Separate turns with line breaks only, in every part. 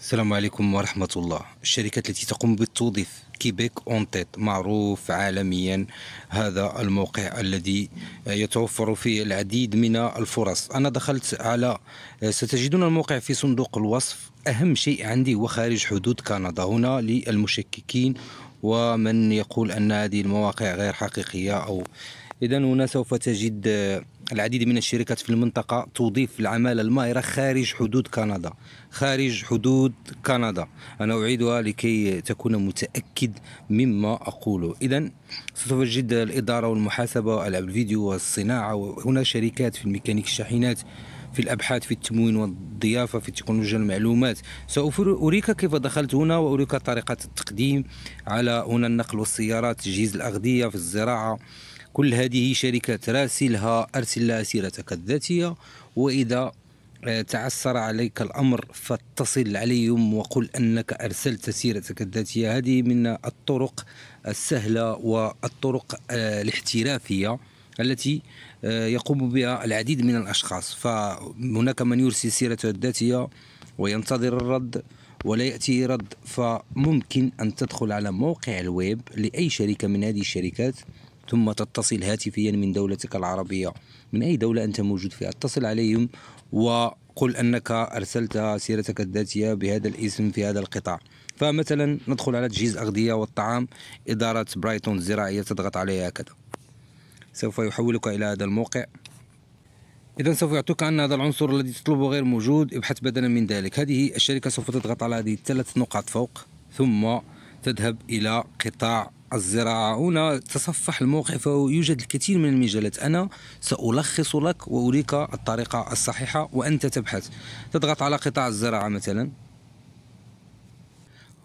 السلام عليكم ورحمة الله الشركات التي تقوم بالتوظيف كيبيك اون تيت معروف عالميا هذا الموقع الذي يتوفر فيه العديد من الفرص أنا دخلت على ستجدون الموقع في صندوق الوصف أهم شيء عندي هو خارج حدود كندا هنا للمشككين ومن يقول أن هذه المواقع غير حقيقية أو إذا هنا سوف تجد العديد من الشركات في المنطقة تضيف العمالة الماهرة خارج حدود كندا خارج حدود كندا أنا أعيدها لكي تكون متأكد مما أقوله إذا سوف تجد الإدارة والمحاسبة ألعاب الفيديو والصناعة وهنا شركات في الميكانيك الشاحنات في الابحاث في التموين والضيافه في تكنولوجيا المعلومات ساريك كيف دخلت هنا واريك طريقه التقديم على هنا النقل والسيارات تجهيز الاغذيه في الزراعه كل هذه شركات راسلها أرسل لها سيرتك الذاتية وإذا آه، تعسر عليك الأمر فاتصل عليهم وقل أنك أرسلت سيرتك الذاتية هذه من الطرق السهلة والطرق آه، الاحترافية التي آه، يقوم بها العديد من الأشخاص فهناك من يرسل سيرته الذاتية وينتظر الرد ولا يأتي رد فممكن أن تدخل على موقع الويب لأي شركة من هذه الشركات ثم تتصل هاتفيا من دولتك العربية من أي دولة أنت موجود فيها اتصل عليهم وقل أنك أرسلت سيرتك الذاتية بهذا الاسم في هذا القطاع فمثلا ندخل على تجهيز الأغذية والطعام إدارة برايتون الزراعية تضغط عليها هكذا سوف يحولك إلى هذا الموقع إذا سوف يعطوك أن هذا العنصر الذي تطلبه غير موجود ابحث بدلا من ذلك هذه الشركة سوف تضغط على هذه الثلاث نقاط فوق ثم تذهب إلى قطاع الزراعة هنا تصفح فهو يوجد الكثير من المجالات أنا سألخص لك وأريك الطريقة الصحيحة وأنت تبحث تضغط على قطاع الزراعة مثلا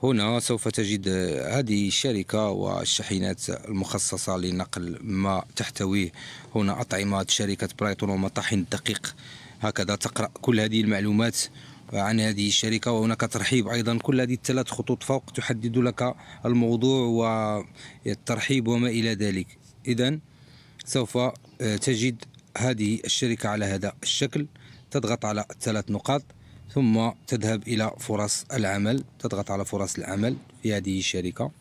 هنا سوف تجد هذه الشركة والشاحنات المخصصة لنقل ما تحتويه هنا أطعمة شركة برايتون ومطاحن الدقيق هكذا تقرأ كل هذه المعلومات عن هذه الشركة وهناك ترحيب أيضا كل هذه الثلاث خطوط فوق تحدد لك الموضوع والترحيب وما إلى ذلك إذا سوف آه، تجد هذه الشركة على هذا الشكل تضغط على الثلاث نقاط ثم تذهب إلى فرص العمل تضغط على فرص العمل في هذه الشركة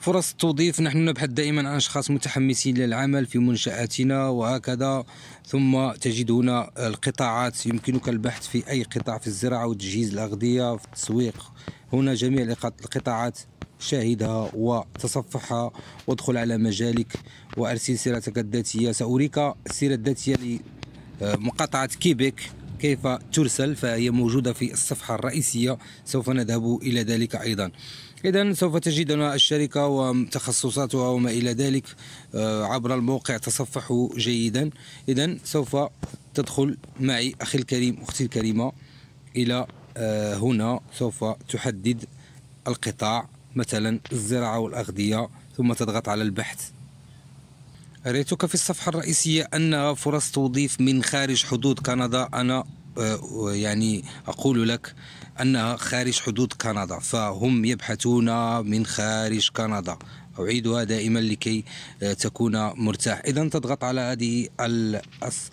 فرص التوظيف نحن نبحث دائما عن أشخاص متحمسين للعمل في منشآتنا وهكذا ثم تجد هنا القطاعات يمكنك البحث في أي قطاع في الزراعة وتجهيز الأغذية في التسويق هنا جميع القطاعات شاهدها وتصفحها وادخل على مجالك وأرسل سيرتك الذاتية سأريك السيرة الذاتية لمقاطعة كيبك كيف ترسل فهي موجودة في الصفحة الرئيسية سوف نذهب إلى ذلك أيضا إذا سوف تجدنا الشركة وتخصصاتها وما إلى ذلك آه، عبر الموقع تصفحوا جيدا إذا سوف تدخل معي أخي الكريم أختي الكريمة إلى آه، هنا سوف تحدد القطاع مثلا الزراعة والأغذية ثم تضغط على البحث أريتك في الصفحة الرئيسية أنها فرص توظيف من خارج حدود كندا أنا آه، يعني أقول لك أنها خارج حدود كندا فهم يبحثون من خارج كندا أعيدها دائما لكي آه، تكون مرتاح إذا تضغط على هذه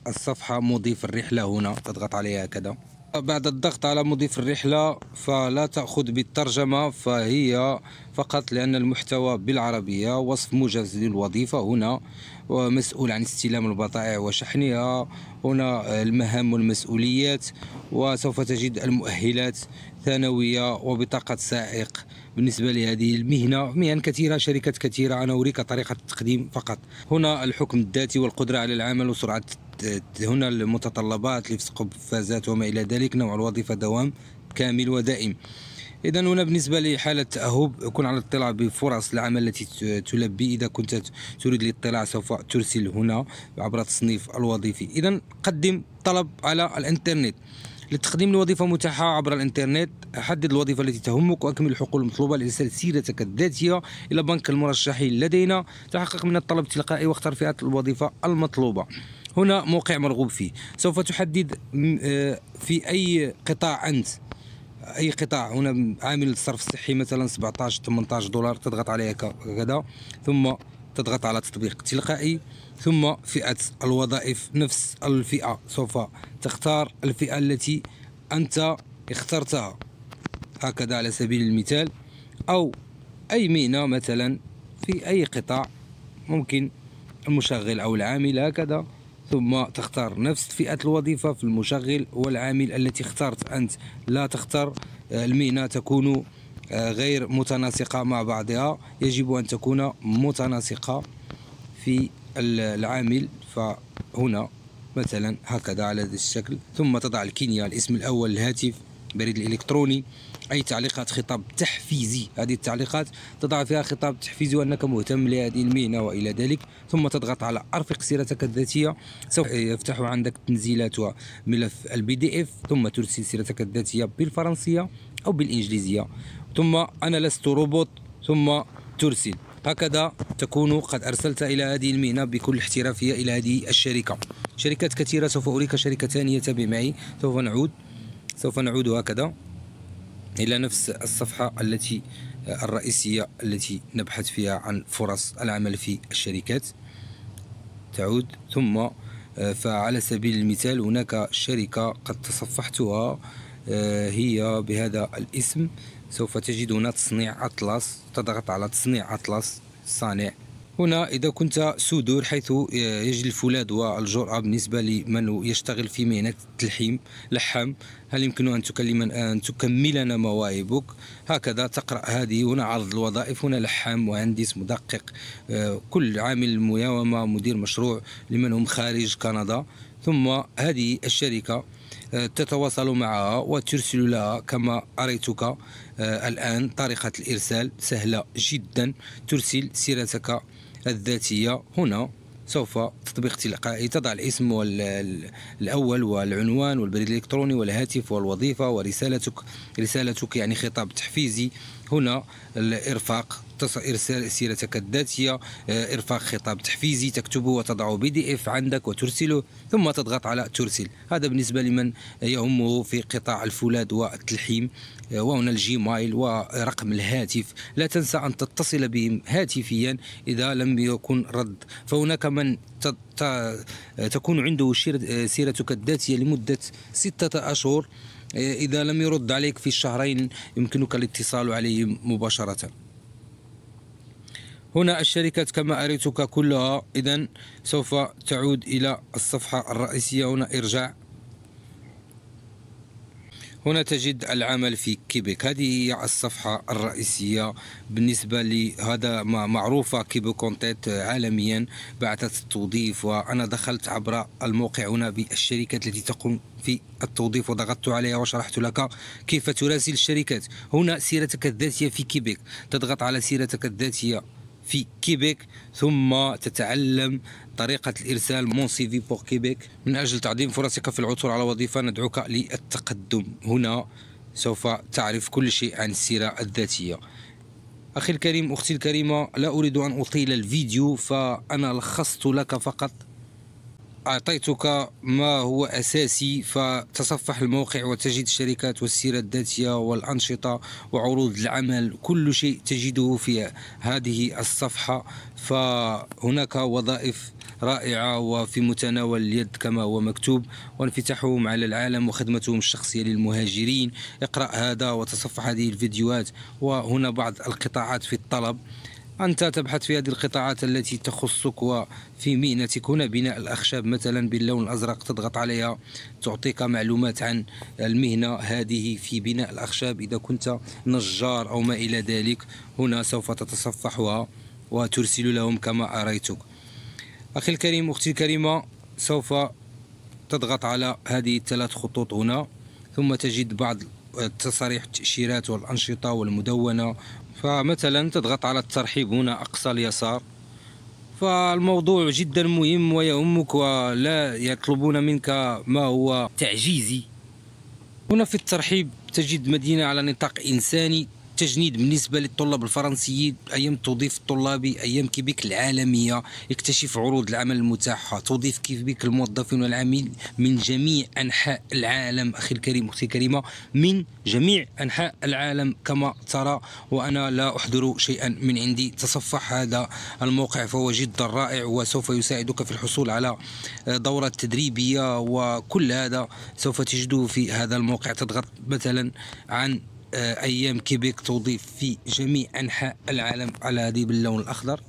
الصفحة مضيف الرحلة هنا تضغط عليها هكذا بعد الضغط على مضيف الرحلة فلا تأخذ بالترجمة فهي فقط لأن المحتوى بالعربية وصف مجاز للوظيفة هنا ومسؤول عن استلام البضائع وشحنها هنا المهام والمسؤوليات وسوف تجد المؤهلات ثانوية وبطاقة سائق بالنسبة لهذه المهنة مهن كثيرة شركات كثيرة أنا أريك طريقة التقديم فقط هنا الحكم الذاتي والقدرة على العمل وسرعة هنا المتطلبات لفسق قفازات وما إلى ذلك نوع الوظيفة دوام كامل ودائم اذا هنا بالنسبه لحاله تاهب كن على اطلاع بفرص العمل التي تلبي اذا كنت تريد الاطلاع سوف ترسل هنا عبر التصنيف الوظيفي اذا قدم طلب على الانترنت لتقديم الوظيفة متاحة عبر الإنترنت حدد الوظيفة التي تهمك وأكمل الحقوق المطلوبة لإرسال سيرتك الذاتية إلى بنك المرشحين لدينا تحقق من الطلب التلقائي واختر فئة الوظيفة المطلوبة هنا موقع مرغوب فيه سوف تحدد آه، في أي قطاع أنت اي قطاع هنا عامل الصرف الصحي مثلا 17 18 دولار تضغط عليه هكذا ثم تضغط على تطبيق تلقائي ثم فئة الوظائف نفس الفئة سوف تختار الفئة التي أنت اخترتها هكذا على سبيل المثال أو أي مهنة مثلا في أي قطاع ممكن المشغل أو العامل هكذا ثم تختار نفس فئة الوظيفة في المشغل والعامل التي اخترت أنت لا تختار آه، المهنة تكون آه، غير متناسقة مع بعضها يجب أن تكون متناسقة في العامل فهنا مثلا هكذا على هذا الشكل ثم تضع الكينيا الاسم الأول الهاتف البريد الإلكتروني اي تعليقات خطاب تحفيزي هذه التعليقات تضع فيها خطاب تحفيزي وانك مهتم لهذه المهنه والى ذلك ثم تضغط على ارفق سيرتك الذاتيه سوف يفتح عندك تنزيلاتها ملف البي دي اف ثم ترسل سيرتك الذاتيه بالفرنسيه او بالانجليزيه ثم انا لست روبوت ثم ترسل هكذا تكون قد أرسلت إلى هذه المهنة بكل احترافية إلى هذه الشركة شركات كثيرة سوف أريك شركة ثانية تابع معي سوف نعود سوف نعود هكذا إلى نفس الصفحة التي الرئيسية التي نبحث فيها عن فرص العمل في الشركات تعود ثم فعلى سبيل المثال هناك شركة قد تصفحتها هي بهذا الاسم سوف تجد هنا تصنيع أطلس تضغط على تصنيع أطلس صانع هنا إذا كنت سودور حيث يجد الفولاذ والجرأة بالنسبة لمن يشتغل في مهنة التلحيم لحام هل يمكن أن تكلم أن تكملنا مواهبك هكذا تقرأ هذه هنا عرض الوظائف هنا لحام مهندس مدقق كل عامل مياومة مدير مشروع لمن هم خارج كندا ثم هذه الشركة تتواصل معها وترسل لها كما أريتك الآن طريقة الإرسال سهلة جدا ترسل سيرتك الذاتية هنا سوف تطبيق تلقائي تضع الاسم الأول والعنوان والبريد الإلكتروني والهاتف والوظيفة ورسالتك رسالتك يعني خطاب تحفيزي هنا الإرفاق إرسال سيرتك الذاتية آه، إرفاق خطاب تحفيزي تكتبه وتضعه بي دي إف عندك وترسله ثم تضغط على ترسل هذا بالنسبة لمن يهمه في قطاع الفولاذ والتلحيم آه، وهنا الجيمايل ورقم الهاتف لا تنسى أن تتصل بهم هاتفيا إذا لم يكن رد فهناك من آه، تكون عنده سيرتك الذاتية لمدة ستة أشهر إذا لم يرد عليك في الشهرين يمكنك الاتصال عليه مباشرة هنا الشركة كما أريتك كلها إذا سوف تعود إلى الصفحة الرئيسية هنا إرجاع هنا تجد العمل في كيبك هذه هي الصفحة الرئيسية بالنسبة لهذا معروفة كيبو كونتيت عالميا بعثة التوظيف وأنا دخلت عبر الموقع هنا بالشركات التي تقوم في التوظيف وضغطت عليها وشرحت لك كيف تراسل الشركات هنا سيرتك الذاتية في كيبك تضغط على سيرتك الذاتية في كيبيك ثم تتعلم طريقة الإرسال مون سيفي بور كيبيك من أجل تعظيم فرصك في العثور على وظيفة ندعوك للتقدم هنا سوف تعرف كل شيء عن السيرة الذاتية أخي الكريم أختي الكريمة لا أريد أن أطيل الفيديو فأنا لخصت لك فقط أعطيتك ما هو أساسي فتصفح الموقع وتجد الشركات والسيرة الذاتية والأنشطة وعروض العمل كل شيء تجده في هذه الصفحة فهناك وظائف رائعة وفي متناول اليد كما هو مكتوب وانفتاحهم على العالم وخدمتهم الشخصية للمهاجرين اقرأ هذا وتصفح هذه الفيديوهات وهنا بعض القطاعات في الطلب أنت تبحث في هذه القطاعات التي تخصك وفي مهنتك هنا بناء الأخشاب مثلا باللون الأزرق تضغط عليها تعطيك معلومات عن المهنة هذه في بناء الأخشاب إذا كنت نجار أو ما إلى ذلك هنا سوف تتصفحها وترسل لهم كما أريتك أخي الكريم أختي الكريمة سوف تضغط على هذه الثلاث خطوط هنا ثم تجد بعض التصاريح التأشيرات والأنشطة والمدونة فمثلا تضغط على الترحيب هنا أقصى اليسار فالموضوع جدا مهم ويهمك ولا يطلبون منك ما هو تعجيزي هنا في الترحيب تجد مدينة على نطاق إنساني التجنيد بالنسبه للطلاب الفرنسيين ايام تضيف الطلابي ايام كيبيك العالميه يكتشف عروض العمل المتاحه تضيف كيبيك الموظفين والعاملين من جميع انحاء العالم اخي الكريم اختي الكريمه من جميع انحاء العالم كما ترى وانا لا احضر شيئا من عندي تصفح هذا الموقع فهو جدا رائع وسوف يساعدك في الحصول على دورة تدريبية وكل هذا سوف تجده في هذا الموقع تضغط مثلا عن أيام كيبيك توظيف في جميع أنحاء العالم على هذه باللون الأخضر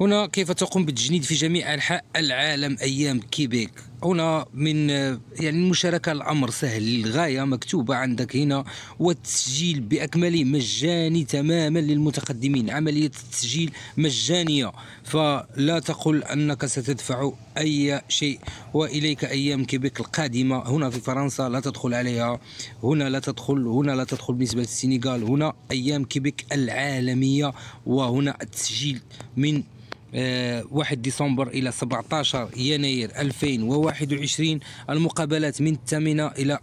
هنا كيف تقوم بالتجنيد في جميع أنحاء العالم أيام كيبيك هنا من يعني المشاركة الأمر سهل للغاية مكتوبة عندك هنا والتسجيل بأكمله مجاني تماما للمتقدمين عملية التسجيل مجانية فلا تقل أنك ستدفع أي شيء وإليك أيام كيبيك القادمة هنا في فرنسا لا تدخل عليها هنا لا تدخل هنا لا تدخل بالنسبة للسنغال هنا أيام كيبيك العالمية وهنا التسجيل من 1 آه، ديسمبر إلى 17 يناير 2021 المقابلات من 8 إلى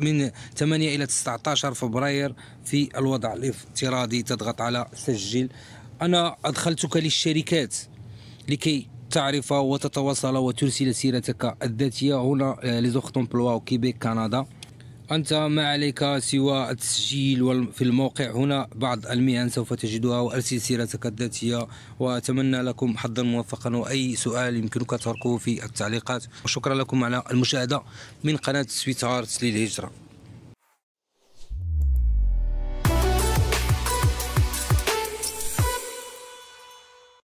من 8 إلى 19 فبراير في الوضع الافتراضي تضغط على سجل أنا أدخلتك للشركات لكي تعرف وتتواصل وترسل سيرتك الذاتية هنا آه، لزوختون بلوا كيبيك كندا أنت ما عليك سوى التسجيل في الموقع هنا بعض المهن سوف تجدها وأرسل سيرتك الذاتية وأتمنى لكم حظا موفقا وأي سؤال يمكنك تركه في التعليقات وشكرا لكم على المشاهدة من قناة هارت للهجرة